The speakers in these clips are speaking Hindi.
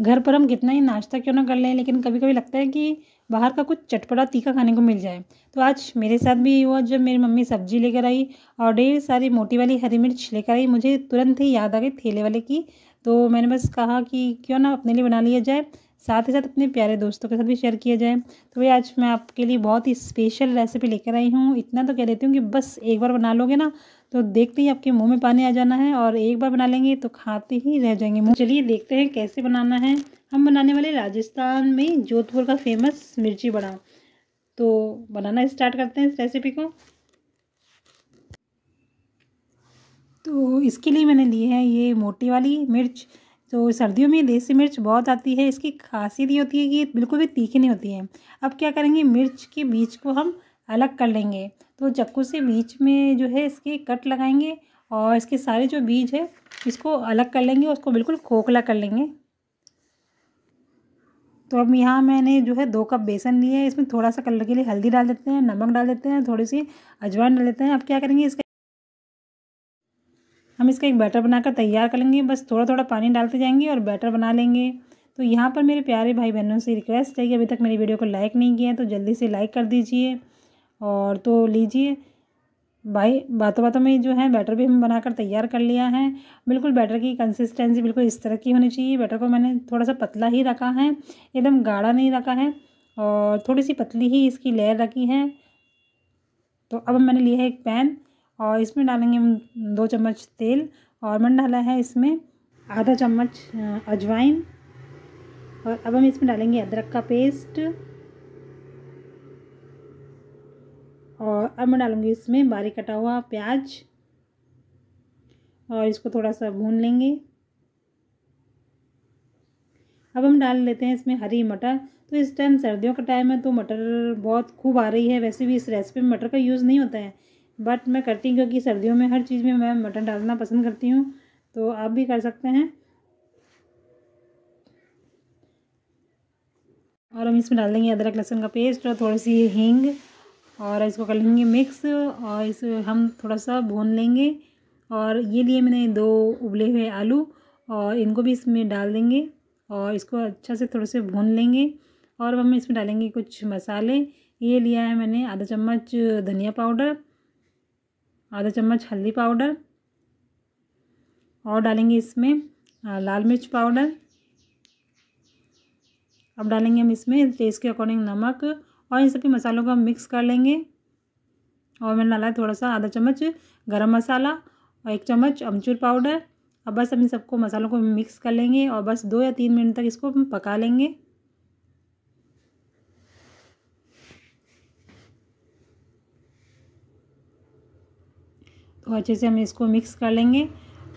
घर पर हम कितना ही नाश्ता क्यों ना कर लें लेकिन कभी कभी लगता है कि बाहर का कुछ चटपटा तीखा खाने को मिल जाए तो आज मेरे साथ भी यही हुआ जब मेरी मम्मी सब्जी लेकर आई और ढेर सारी मोटी वाली हरी मिर्च लेकर आई मुझे तुरंत ही याद आ गई थेले वाले की तो मैंने बस कहा कि क्यों ना अपने लिए बना लिया जाए साथ ही साथ अपने प्यारे दोस्तों के साथ भी शेयर किया जाए तो भैया आज मैं आपके लिए बहुत ही स्पेशल रेसिपी लेकर आई हूँ इतना तो कह देती हूँ कि बस एक बार बना लोगे ना तो देखते ही आपके मुंह में पानी आ जाना है और एक बार बना लेंगे तो खाते ही रह जाएंगे मुँह चलिए देखते हैं कैसे बनाना है हम बनाने वाले राजस्थान में जोधपुर का फेमस मिर्ची बड़ा तो बनाना स्टार्ट करते हैं इस रेसिपी को तो इसके लिए मैंने ली है ये मोटी वाली मिर्च तो सर्दियों में देसी मिर्च बहुत आती है इसकी खासियत ये होती है कि बिल्कुल भी तीखी नहीं होती है अब क्या करेंगे मिर्च के बीज को हम अलग कर लेंगे तो चक्कू से बीच में जो है इसके कट लगाएंगे और इसके सारे जो बीज है इसको अलग कर लेंगे उसको बिल्कुल खोखला कर लेंगे तो अब यहाँ मैंने जो है दो कप बेसन लिए है इसमें थोड़ा सा कलर के लिए हल्दी डाल देते हैं नमक डाल देते हैं थोड़ी सी अजवाइन डाल देते हैं अब क्या करेंगे इसका हम इसका एक बैटर बनाकर तैयार कर लेंगे बस थोड़ा थोड़ा पानी डालते जाएंगे और बैटर बना लेंगे तो यहाँ पर मेरे प्यारे भाई बहनों से रिक्वेस्ट है कि अभी तक मेरी वीडियो को लाइक नहीं किया है तो जल्दी से लाइक कर दीजिए और तो लीजिए भाई बातों बातों में जो है बैटर भी हम बनाकर तैयार कर लिया है बिल्कुल बैटर की कंसिस्टेंसी बिल्कुल इस तरह की होनी चाहिए बैटर को मैंने थोड़ा सा पतला ही रखा है एकदम गाढ़ा नहीं रखा है और थोड़ी सी पतली ही इसकी लेयर रखी है तो अब मैंने लिया है एक पैन और इसमें डालेंगे हम दो चम्मच तेल और मैंने डाला है इसमें आधा चम्मच अजवाइन और अब हम इसमें डालेंगे अदरक का पेस्ट और अब मैं डालूँगी इसमें बारीक कटा हुआ प्याज और इसको थोड़ा सा भून लेंगे अब हम डाल लेते हैं इसमें हरी मटर तो इस टाइम सर्दियों का टाइम है तो मटर बहुत खूब आ रही है वैसे भी इस रेसिपी में मटर का यूज़ नहीं होता है बट मैं करती हूँ क्योंकि सर्दियों में हर चीज़ में मैं मटर डालना पसंद करती हूँ तो आप भी कर सकते हैं और हम इसमें डाल देंगे अदरक लहसुन का पेस्ट और थोड़ी सी हींग और इसको कर लेंगे मिक्स और इस हम थोड़ा सा भून लेंगे और ये लिए मैंने दो उबले हुए आलू और इनको भी इसमें डाल देंगे और इसको अच्छा से थोड़े से भून लेंगे और हम इसमें डालेंगे कुछ मसाले ये लिया है मैंने आधा चम्मच धनिया पाउडर आधा चम्मच हल्दी पाउडर और डालेंगे इसमें लाल मिर्च पाउडर अब डालेंगे हम इसमें टेस्ट के अकॉर्डिंग नमक और इन सभी मसालों को हम मिक्स कर लेंगे और मैंने डाला है थोड़ा सा आधा चम्मच गरम मसाला और एक चम्मच अमचूर पाउडर अब बस हम इन सबको मसालों को मिक्स कर लेंगे और बस दो या तीन मिनट तक इसको हम पका लेंगे तो अच्छे से हम इसको मिक्स कर लेंगे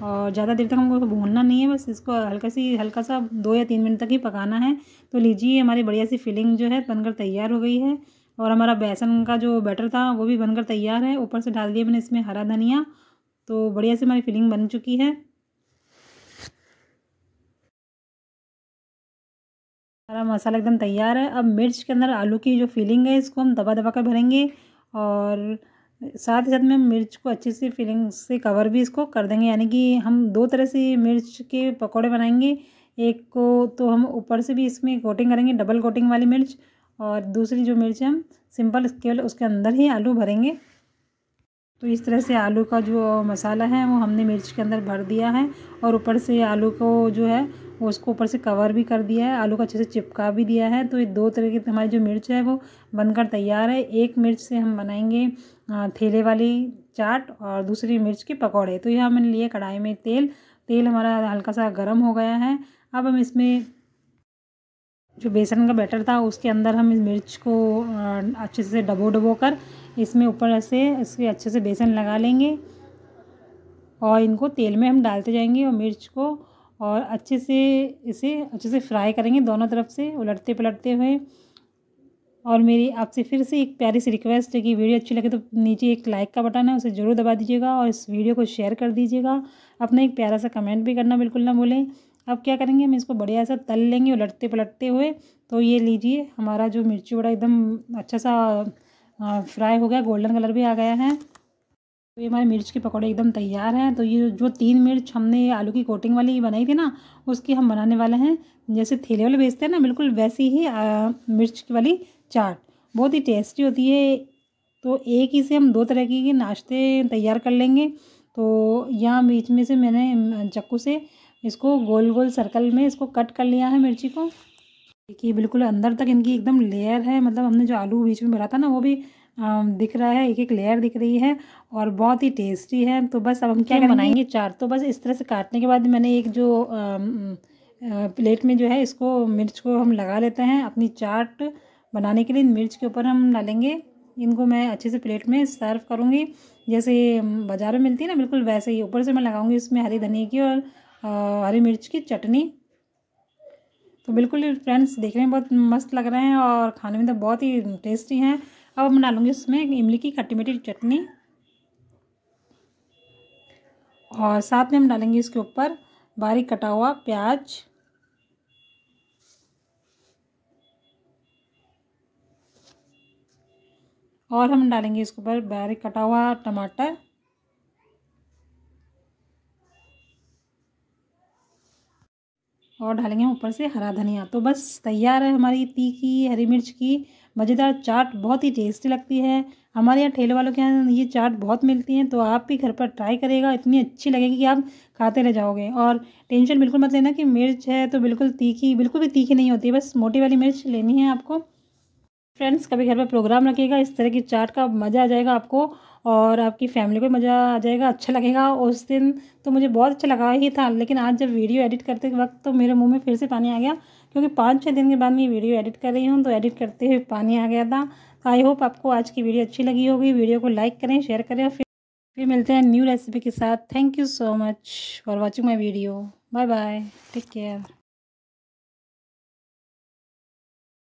और ज़्यादा देर तक हमको भूनना नहीं है बस इसको हल्का सी हल्का सा दो या तीन मिनट तक ही पकाना है तो लीजिए हमारी बढ़िया सी फिलिंग जो है बनकर तैयार हो गई है और हमारा बेसन का जो बैटर था वो भी बनकर तैयार है ऊपर से डाल दिया मैंने इसमें हरा धनिया तो बढ़िया से हमारी फिलिंग बन चुकी है हमारा मसाला एकदम तैयार है अब मिर्च के अंदर आलू की जो फीलिंग है इसको हम दबा दबा कर भरेंगे और साथ ही साथ में मिर्च को अच्छे से फिलिंग से कवर भी इसको कर देंगे यानी कि हम दो तरह से मिर्च के पकौड़े बनाएंगे एक को तो हम ऊपर से भी इसमें कोटिंग करेंगे डबल कोटिंग वाली मिर्च और दूसरी जो मिर्च हम सिंपल केवल उसके अंदर ही आलू भरेंगे तो इस तरह से आलू का जो मसाला है वो हमने मिर्च के अंदर भर दिया है और ऊपर से आलू को जो है वो उसको ऊपर से कवर भी कर दिया है आलू को अच्छे से चिपका भी दिया है तो ये दो तरह की हमारी जो मिर्च है वो बनकर तैयार है एक मिर्च से हम बनाएंगे थैले वाली चाट और दूसरी मिर्च के पकौड़े तो यह मैंने लिए कढ़ाई में तेल तेल हमारा हल्का सा गर्म हो गया है अब हम इसमें जो बेसन का बैटर था उसके अंदर हम इस मिर्च को अच्छे से डबो डबो कर इसमें ऊपर से इसके अच्छे से बेसन लगा लेंगे और इनको तेल में हम डालते जाएंगे और मिर्च को और अच्छे से इसे अच्छे से फ्राई करेंगे दोनों तरफ से उलटते पलटते हुए और मेरी आपसे फिर से एक प्यारी सी रिक्वेस्ट है कि वीडियो अच्छी लगे तो नीचे एक लाइक का बटन है उसे ज़रूर दबा दीजिएगा और इस वीडियो को शेयर कर दीजिएगा अपना एक प्यारा सा कमेंट भी करना बिल्कुल ना भूलें अब क्या करेंगे हम इसको बढ़िया सा तल लेंगे उलटते पलटते हुए तो ये लीजिए हमारा जो मिर्ची बड़ा एकदम अच्छा सा फ्राई हो गया गोल्डन कलर भी आ गया है तो ये हमारे मिर्च के पकौड़े एकदम तैयार हैं तो ये जो तीन मिर्च हमने आलू की कोटिंग वाली बनाई थी ना उसकी हम बनाने वाले हैं जैसे थैले वाले बेचते हैं ना बिल्कुल वैसी ही आ, मिर्च वाली चाट बहुत ही टेस्टी होती है तो एक ही से हम दो तरह की नाश्ते तैयार कर लेंगे तो यहाँ बीच में से मैंने चक्कू से इसको गोल गोल सर्कल में इसको कट कर लिया है मिर्ची को देखिए बिल्कुल अंदर तक इनकी एकदम लेयर है मतलब हमने जो आलू बीच में भरा था ना वो भी दिख रहा है एक एक लेयर दिख रही है और बहुत ही टेस्टी है तो बस अब हम क्या बनाएंगे चार तो बस इस तरह से काटने के बाद मैंने एक जो प्लेट में जो है इसको मिर्च को हम लगा लेते हैं अपनी चाट बनाने के लिए मिर्च के ऊपर हम डालेंगे इनको मैं अच्छे से प्लेट में सर्व करूँगी जैसे बाज़ार में मिलती है ना बिल्कुल वैसे ही ऊपर से मैं लगाऊँगी इसमें हरी धनिया की और हरी मिर्च की चटनी तो बिल्कुल फ्रेंड्स देखने में बहुत मस्त लग रहे हैं और खाने में तो बहुत ही टेस्टी हैं अब हम डालूँगी उसमें इमली की खट्टी मीठी चटनी और साथ में हम डालेंगे इसके ऊपर बारीक कटा हुआ प्याज और हम डालेंगे इसके ऊपर बारीक कटा हुआ टमाटर और डालेंगे ऊपर से हरा धनिया तो बस तैयार है हमारी तीखी हरी मिर्च की मज़ेदार चाट बहुत ही टेस्टी लगती है हमारे यहाँ ठेले वालों के यहाँ ये चाट बहुत मिलती है तो आप भी घर पर ट्राई करेगा इतनी अच्छी लगेगी कि आप खाते रह जाओगे और टेंशन बिल्कुल मत लेना कि मिर्च है तो बिल्कुल तीखी बिल्कुल भी तीखी नहीं होती बस मोटी वाली मिर्च लेनी है आपको फ्रेंड्स कभी घर पर प्रोग्राम रखिएगा इस तरह की चाट का मज़ा आ जाएगा आपको और आपकी फैमिली को मज़ा आ जाएगा अच्छा लगेगा उस दिन तो मुझे बहुत अच्छा लगा ही था लेकिन आज जब वीडियो एडिट करते वक्त तो मेरे मुंह में फिर से पानी आ गया क्योंकि पाँच छः दिन के बाद मैं वीडियो एडिट कर रही हूँ तो एडिट करते हुए पानी आ गया था आई होप आपको आज की वीडियो अच्छी लगी होगी वीडियो को लाइक करें शेयर करें और फिर फिर मिलते हैं न्यू रेसिपी के साथ thank you so much for watching my video bye bye take care